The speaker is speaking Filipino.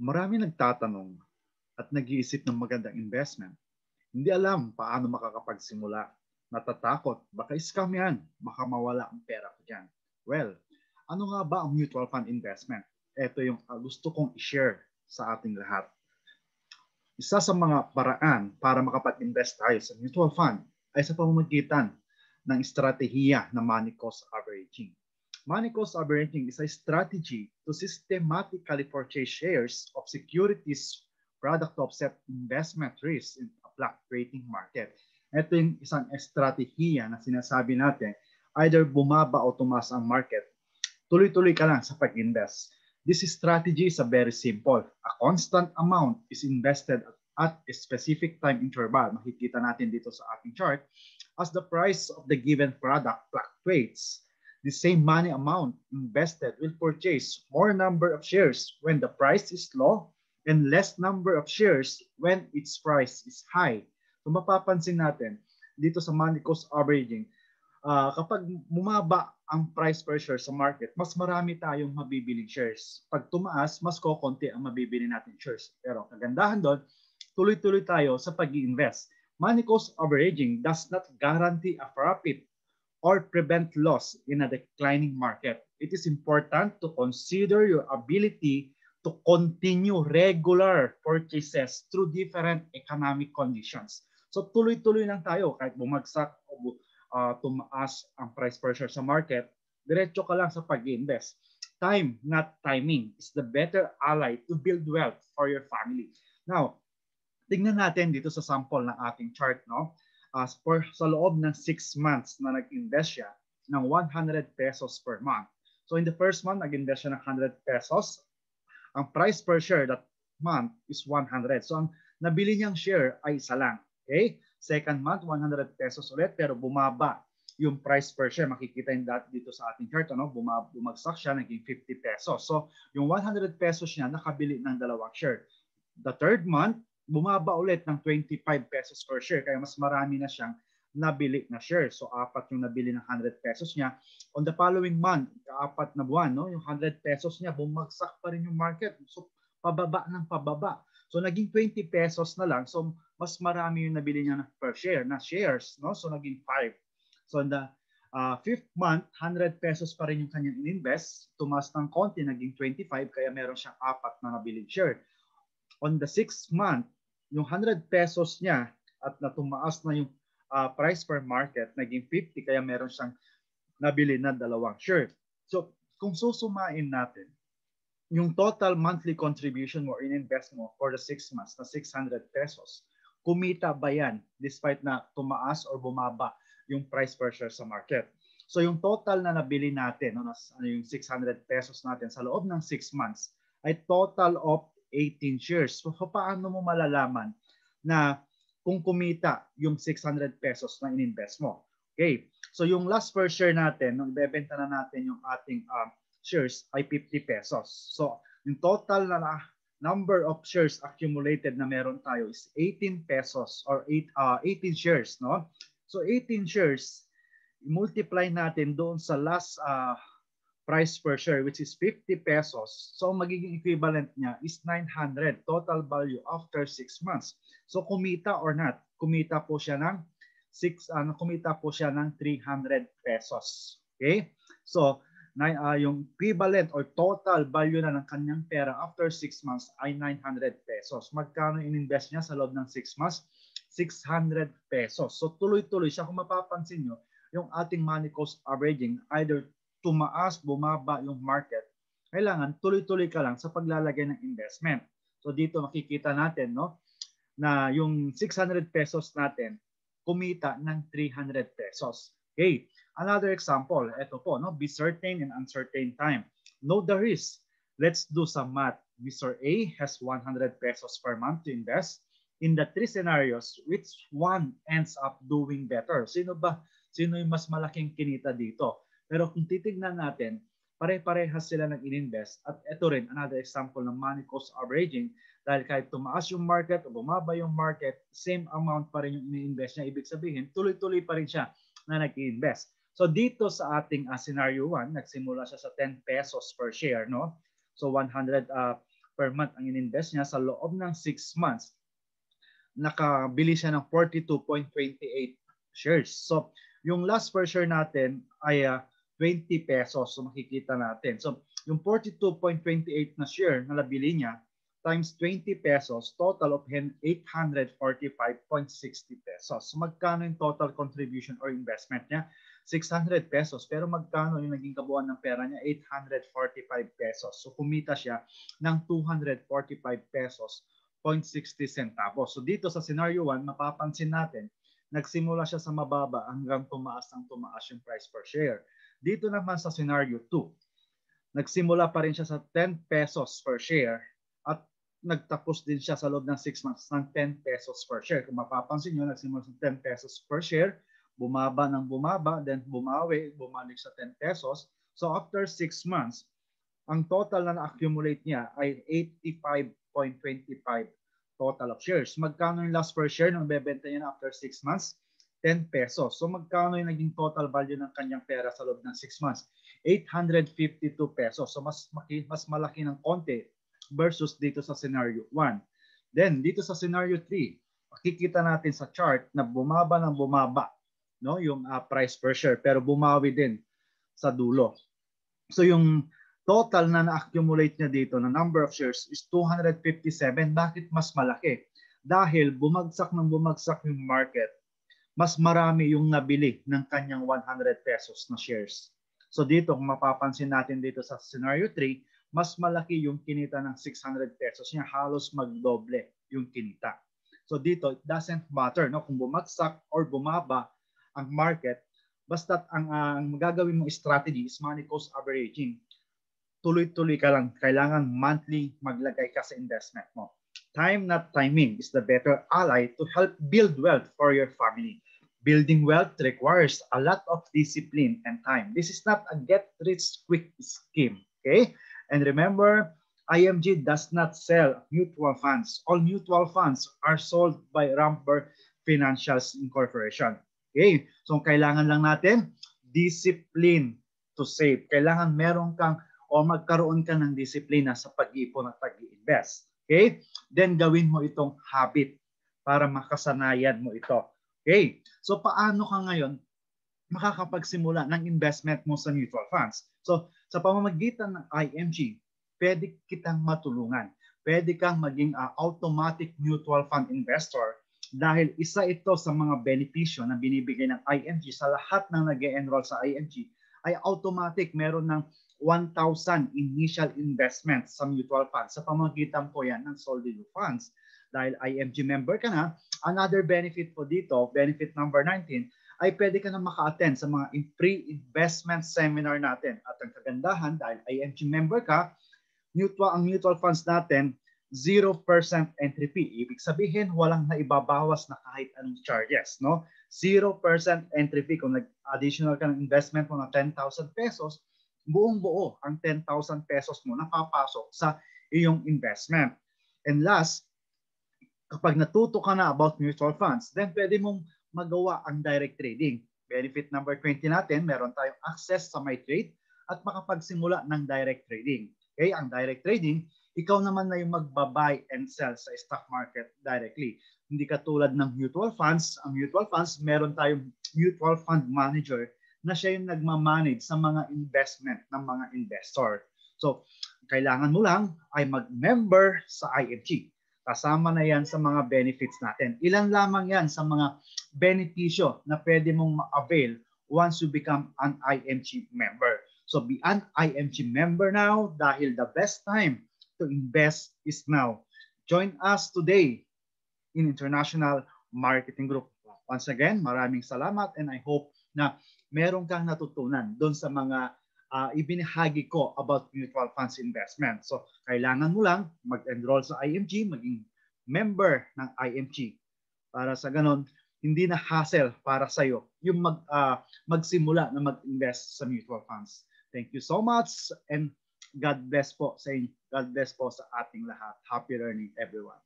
Marami nagtatanong at nag-iisip ng magandang investment. Hindi alam paano makakapagsimula. Natatakot, baka scam yan, baka mawala ang pera ko dyan. Well, ano nga ba ang mutual fund investment? Ito yung ah, gusto kong i-share sa ating lahat. Isa sa mga paraan para makapag-invest tayo sa mutual fund ay sa pamamagitan ng estratehiya na money cost averaging. Money cost averaging is a strategy to systematically purchase shares of securities product to offset investment risk in a fluctuating market. Ito yung isang estratehiya na sinasabi natin, either bumaba o tumaas ang market, tuloy-tuloy ka lang sa pag-invest. This strategy is a very simple. A constant amount is invested at a specific time interval. Makikita natin dito sa ating chart. As the price of the given product fluctuates, the same money amount invested will purchase more number of shares when the price is low and less number of shares when its price is high. So mapapansin natin dito sa money cost averaging, uh, kapag bumaba ang price per share sa market, mas marami tayong mabibiling shares. Pag tumaas, mas kokonti ang mabibili natin shares. Pero kagandahan doon, tuloy-tuloy tayo sa pag invest Money cost averaging does not guarantee a profit or prevent loss in a declining market. It is important to consider your ability to continue regular purchases through different economic conditions. So tuloy-tuloy lang tayo kahit bumagsak o uh, tumaas ang price pressure sa market, diretso ka lang sa pag-invest. Time, not timing, is the better ally to build wealth for your family. Now, tingnan natin dito sa sample ng ating chart. No? uh, for, sa loob ng 6 months na nag-invest siya ng 100 pesos per month. So in the first month, nag-invest siya ng 100 pesos. Ang price per share that month is 100. So ang nabili niyang share ay isa lang. Okay? Second month, 100 pesos ulit pero bumaba yung price per share. Makikita yung dati dito sa ating chart, ano? bumagsak siya, naging 50 pesos. So yung 100 pesos niya, nakabili ng dalawang share. The third month, bumaba ulit ng 25 pesos per share kaya mas marami na siyang nabili na share. So apat yung nabili ng 100 pesos niya. On the following month, kaapat na buwan, no, yung 100 pesos niya bumagsak pa rin yung market. So pababa ng pababa. So naging 20 pesos na lang. So mas marami yung nabili niya per share na shares, no? So naging 5. So on the uh, fifth month, 100 pesos pa rin yung kanyang in-invest. Tumas ng konti, naging 25, kaya meron siyang apat na nabiling share on the sixth month, yung 100 pesos niya at natumaas na yung uh, price per market, naging 50 kaya meron siyang nabili na dalawang shirt. So kung susumain natin, yung total monthly contribution mo in-invest mo for the 6 months na 600 pesos, kumita ba yan despite na tumaas or bumaba yung price per share sa market? So yung total na nabili natin, ano, ano yung 600 pesos natin sa loob ng 6 months, ay total of 18 shares. So paano mo malalaman na kung kumita yung 600 pesos na ininvest mo? Okay. So yung last per share natin, nung bebenta na natin yung ating uh, shares ay 50 pesos. So yung total na, na number of shares accumulated na meron tayo is 18 pesos or 8 uh, 18 shares, no? So 18 shares multiply natin doon sa last uh, price per share which is 50 pesos. So magiging equivalent niya is 900 total value after 6 months. So kumita or not, kumita po siya ng 6 ano ah, kumita po siya ng 300 pesos. Okay? So na, uh, yung equivalent or total value na ng kanyang pera after 6 months ay 900 pesos. Magkano ininvest niya sa loob ng 6 months? 600 pesos. So tuloy-tuloy siya kung mapapansin nyo, yung ating money cost averaging either tumaas, bumaba yung market, kailangan tuloy-tuloy ka lang sa paglalagay ng investment. So dito makikita natin no na yung 600 pesos natin kumita ng 300 pesos. Okay. Another example, ito po, no? be certain in uncertain time. Know the risk. Let's do some math. Mr. A has 100 pesos per month to invest. In the three scenarios, which one ends up doing better? Sino ba? Sino yung mas malaking kinita dito? Pero kung titignan natin, pare-parehas sila nag ininvest. At ito rin, another example ng money cost averaging. Dahil kahit tumaas yung market o bumaba yung market, same amount pa rin yung ini niya. Ibig sabihin, tuloy-tuloy pa rin siya na nag-invest. So dito sa ating uh, scenario 1, nagsimula siya sa 10 pesos per share. no So 100 uh, ah, per month ang ininvest niya sa loob ng 6 months. Nakabili siya ng 42.28 shares. So yung last per share natin ay uh, 20 pesos. So makikita natin. So yung 42.28 na share na labili niya times 20 pesos, total of 845.60 pesos. So magkano yung total contribution or investment niya? 600 pesos. Pero magkano yung naging kabuuan ng pera niya? 845 pesos. So kumita siya ng 245 pesos 0.60 centavos. So dito sa scenario 1, mapapansin natin, nagsimula siya sa mababa hanggang tumaas ang tumaas yung price per share. Dito naman sa scenario 2, nagsimula pa rin siya sa 10 pesos per share at nagtapos din siya sa loob ng 6 months ng 10 pesos per share. Kung mapapansin nyo, nagsimula sa 10 pesos per share, bumaba ng bumaba, then bumawi, bumalik sa 10 pesos. So after 6 months, ang total na na-accumulate niya ay 85.25 total of shares. Magkano yung last per share nung bebenta niya after 6 months? 10 pesos. So magkano yung naging total value ng kanyang pera sa loob ng 6 months? 852 pesos. So mas, mas malaki ng konti versus dito sa scenario 1. Then dito sa scenario 3, makikita natin sa chart na bumaba ng bumaba no yung uh, price per share pero bumawi din sa dulo. So yung total na na-accumulate niya dito na number of shares is 257. Bakit mas malaki? Dahil bumagsak ng bumagsak yung market mas marami yung nabili ng kanyang 100 pesos na shares. So dito, kung mapapansin natin dito sa scenario 3, mas malaki yung kinita ng 600 pesos niya, halos magdoble yung kinita. So dito, it doesn't matter no, kung bumagsak or bumaba ang market, basta ang, uh, ang magagawin mong strategy is money cost averaging. Tuloy-tuloy ka lang. Kailangan monthly maglagay ka sa investment mo. Time not timing is the better ally to help build wealth for your family. Building wealth requires a lot of discipline and time. This is not a get-rich-quick scheme, okay? And remember, IMG does not sell mutual funds. All mutual funds are sold by Ramper Financials Incorporation. Okay? So, kailangan lang natin discipline to save. Kailangan meron kang o magkaroon ka ng disiplina sa pag-iipon at pag-i-invest. Okay? Then gawin mo itong habit para makasanayan mo ito. Okay. So paano ka ngayon makakapagsimula ng investment mo sa mutual funds? So sa pamamagitan ng IMG, pwede kitang matulungan. Pwede kang maging uh, automatic mutual fund investor dahil isa ito sa mga benepisyo na binibigay ng IMG sa lahat ng nag enroll sa IMG ay automatic meron ng 1,000 initial investment sa mutual funds. Sa pamagitan po yan ng Solidu funds dahil IMG member ka na, another benefit po dito, benefit number 19, ay pwede ka na maka-attend sa mga pre-investment seminar natin. At ang kagandahan, dahil IMG member ka, mutual, ang mutual funds natin, 0% entry fee. Ibig sabihin, walang naibabawas na kahit anong charges. No? 0% entry fee. Kung nag-additional ka ng investment mo ng 10,000 pesos, buong buo ang 10,000 pesos mo napapasok sa iyong investment. And last, kapag natuto ka na about mutual funds, then pwede mong magawa ang direct trading. Benefit number 20 natin, meron tayong access sa MyTrade at makapagsimula ng direct trading. Okay, ang direct trading, ikaw naman na yung magbabuy and sell sa stock market directly. Hindi katulad ng mutual funds. Ang mutual funds, meron tayong mutual fund manager na siya yung nagmamanage sa mga investment ng mga investor. So, kailangan mo lang ay mag-member sa IFG. Kasama na yan sa mga benefits natin. Ilan lamang yan sa mga benepisyo na pwede mong ma-avail once you become an IMG member. So be an IMG member now dahil the best time to invest is now. Join us today in International Marketing Group. Once again, maraming salamat and I hope na meron kang natutunan doon sa mga uh, ibinahagi ko about mutual funds investment. So, kailangan mo lang mag-enroll sa IMG, maging member ng IMG. Para sa ganun, hindi na hassle para sa iyo yung mag, uh, magsimula na mag-invest sa mutual funds. Thank you so much and God bless po sa God bless po sa ating lahat. Happy learning everyone.